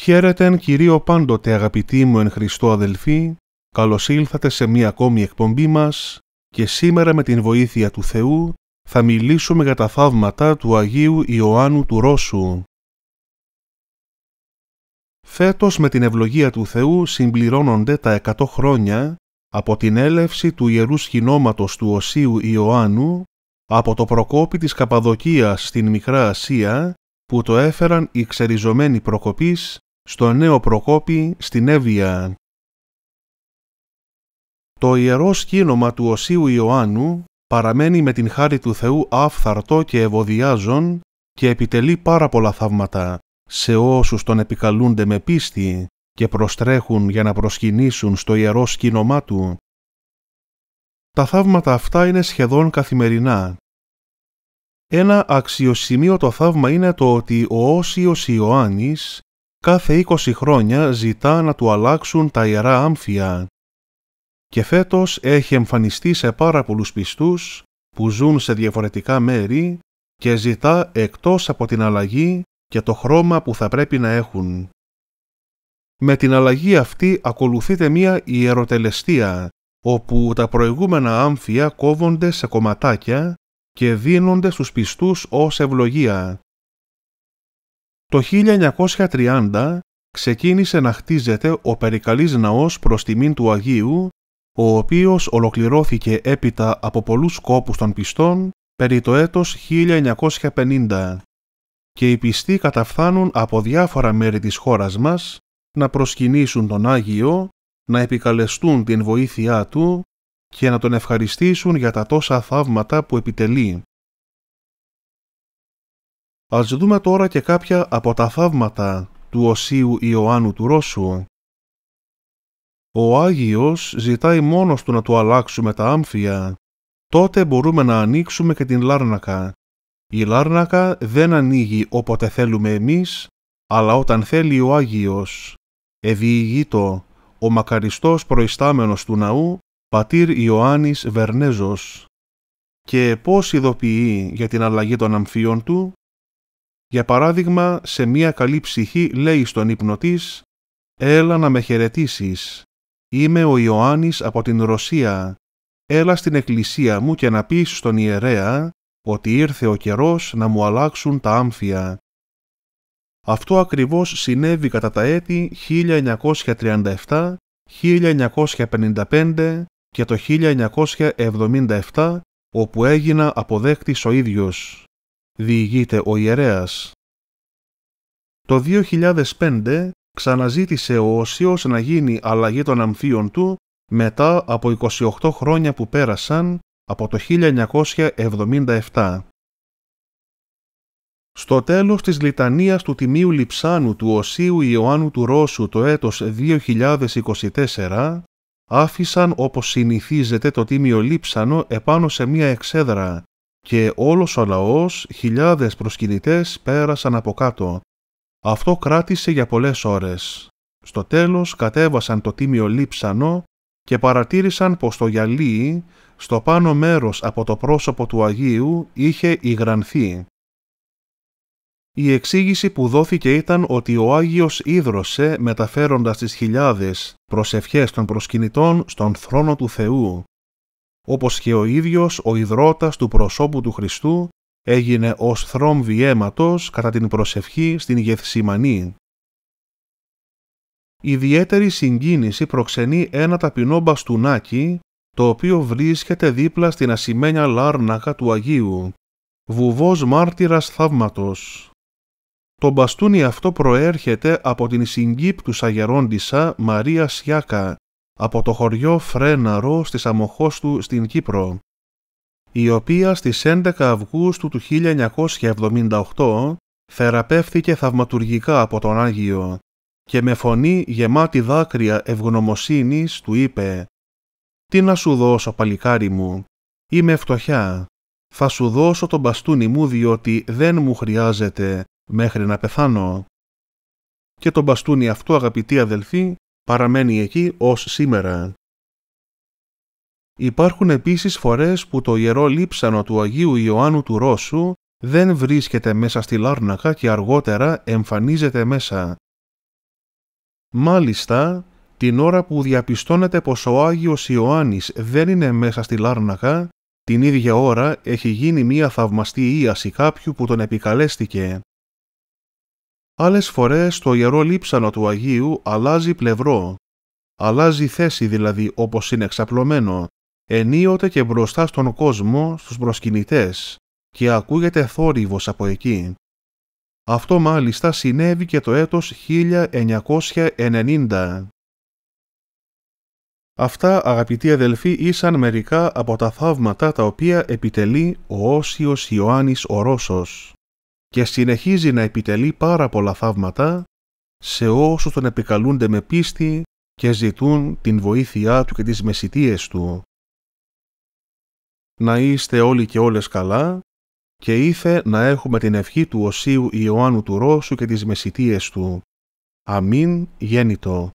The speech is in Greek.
Χαίρετεν Κυρίο πάντοτε αγαπητοί μου εν Χριστώ αδελφοί, καλώς ήλθατε σε μία ακόμη εκπομπή μας και σήμερα με την βοήθεια του Θεού θα μιλήσουμε για τα θαύματα του Αγίου Ιωάννου του Ρώσου. Φέτος με την ευλογία του Θεού συμπληρώνονται τα 100 χρόνια από την έλευση του Ιερούς Σχοινώματος του Οσίου Ιωάννου από το προκόπι της Καπαδοκίας στην Μικρά Ασία που το έφεραν οι ξεριζωμένοι προκοπής στο νέο Προκόπη στην Εύβοια. Το ιερό σκήνομα του Οσίου Ιωάννου παραμένει με την χάρη του Θεού άφθαρτο και ευωδιάζον και επιτελεί πάρα πολλά θαύματα σε όσους τον επικαλούνται με πίστη και προστρέχουν για να προσκυνήσουν στο ιερό σκήνομά του. Τα θαύματα αυτά είναι σχεδόν καθημερινά. Ένα αξιοσημείο το θαύμα είναι το ότι ο Όσιος Ιωάννης κάθε 20 χρόνια ζητά να του αλλάξουν τα ιερά άμφια. Και φέτος έχει εμφανιστεί σε πάρα πολλούς πιστούς που ζουν σε διαφορετικά μέρη και ζητά εκτός από την αλλαγή και το χρώμα που θα πρέπει να έχουν. Με την αλλαγή αυτή ακολουθείται μία ιεροτελεστία, όπου τα προηγούμενα άμφια κόβονται σε κομματάκια και δίνονται στους πιστούς ως ευλογία. Το 1930 ξεκίνησε να χτίζεται ο περικαλής ναός προς τιμήν του Αγίου, ο οποίος ολοκληρώθηκε έπειτα από πολλούς κόπους των πιστών περί το έτος 1950 και οι πιστοί καταφθάνουν από διάφορα μέρη της χώρας μας να προσκυνήσουν τον Άγιο, να επικαλεστούν την βοήθειά του και να τον ευχαριστήσουν για τα τόσα θαύματα που επιτελεί. Ας δούμε τώρα και κάποια από τα θαύματα του Οσίου Ιωάννου του Ρώσου. Ο Άγιος ζητάει μόνος του να του αλλάξουμε τα άμφια. Τότε μπορούμε να ανοίξουμε και την Λάρνακα. Η Λάρνακα δεν ανοίγει όποτε θέλουμε εμείς, αλλά όταν θέλει ο Άγιος. Εδιηγείτο, ο μακαριστός προϊστάμενος του ναού, πατήρ Ιωάννης Βερνέζος. Και πώς ειδοποιεί για την αλλαγή των αμφίων του, για παράδειγμα, σε μία καλή ψυχή λέει στον ύπνο τη «Έλα να με χαιρετήσεις. Είμαι ο Ιωάννης από την Ρωσία. Έλα στην εκκλησία μου και να πεις στον ιερέα ότι ήρθε ο καιρός να μου αλλάξουν τα άμφια». Αυτό ακριβώς συνέβη κατά τα έτη 1937, 1955 και το 1977, όπου έγινα αποδέκτης ο ίδιος διηγείται ο ιερέας. Το 2005 ξαναζήτησε ο Όσιος να γίνει αλλαγή των αμφίων του μετά από 28 χρόνια που πέρασαν από το 1977. Στο τέλος της λιτανίας του Τιμίου Λιψάνου του Οσίου Ιωάννου του Ρώσου το έτος 2024, άφησαν όπως συνηθίζεται το Τίμιο Λίψανο επάνω σε μία εξέδρα και όλος ο λαός, χιλιάδες προσκυνητές πέρασαν από κάτω. Αυτό κράτησε για πολλές ώρες. Στο τέλος κατέβασαν το τίμιο λείψανο και παρατήρησαν πως το γυαλί, στο πάνω μέρος από το πρόσωπο του Αγίου, είχε υγρανθεί. Η εξήγηση που δόθηκε ήταν ότι ο Άγιος ίδρωσε μεταφέροντας τις χιλιάδες προσευχές των προσκυνητών στον θρόνο του Θεού όπως και ο ίδιος ο ιδρώτας του προσώπου του Χριστού έγινε ως θρόμβι αίματος κατά την προσευχή στην Γεθσιμανή. Ιδιαίτερη συγκίνηση προξενεί ένα ταπεινό μπαστούνάκι, το οποίο βρίσκεται δίπλα στην ασημένια λάρνακα του Αγίου, βουβός μάρτυρας θαύματος. Το μπαστούνι αυτό προέρχεται από την συγκύπτουσα γερόντισα Μαρία Σιάκα, από το χωριό Φρέναρο στις αμοχώς του στην Κύπρο, η οποία στις 11 Αυγούστου του 1978 θεραπεύθηκε θαυματουργικά από τον Άγιο και με φωνή γεμάτη δάκρυα ευγνωμοσύνης του είπε «Τι να σου δώσω, παλικάρι μου, είμαι φτωχιά, θα σου δώσω τον μπαστούνι μου διότι δεν μου χρειάζεται μέχρι να πεθάνω». Και τον μπαστούνι αυτό, αγαπητοί αδελφοί, παραμένει εκεί ως σήμερα. Υπάρχουν επίσης φορές που το ιερό λείψανο του Αγίου Ιωάννου του Ρώσου δεν βρίσκεται μέσα στη Λάρνακα και αργότερα εμφανίζεται μέσα. Μάλιστα, την ώρα που διαπιστώνεται πως ο Άγιος Ιωάννης δεν είναι μέσα στη Λάρνακα, την ίδια ώρα έχει γίνει μία θαυμαστή ίαση κάποιου που τον επικαλέστηκε. Άλλες φορές το ιερό λείψανο του Αγίου αλλάζει πλευρό. Αλλάζει θέση δηλαδή όπως είναι εξαπλωμένο, ενίοτε και μπροστά στον κόσμο, στους προσκυνητές και ακούγεται θόρυβος από εκεί. Αυτό μάλιστα συνέβη και το έτος 1990. Αυτά αγαπητοί αδελφοί ήσαν μερικά από τα θαύματα τα οποία επιτελεί ο Όσιος Ιωάννης ο Ρώσος και συνεχίζει να επιτελεί πάρα πολλά θαύματα σε όσους τον επικαλούνται με πίστη και ζητούν την βοήθειά του και τις μεσητείες του. Να είστε όλοι και όλες καλά και ήθε να έχουμε την ευχή του Οσίου Ιωάννου του Ρώσου και τις μεσητείες του. Αμήν γέννητο.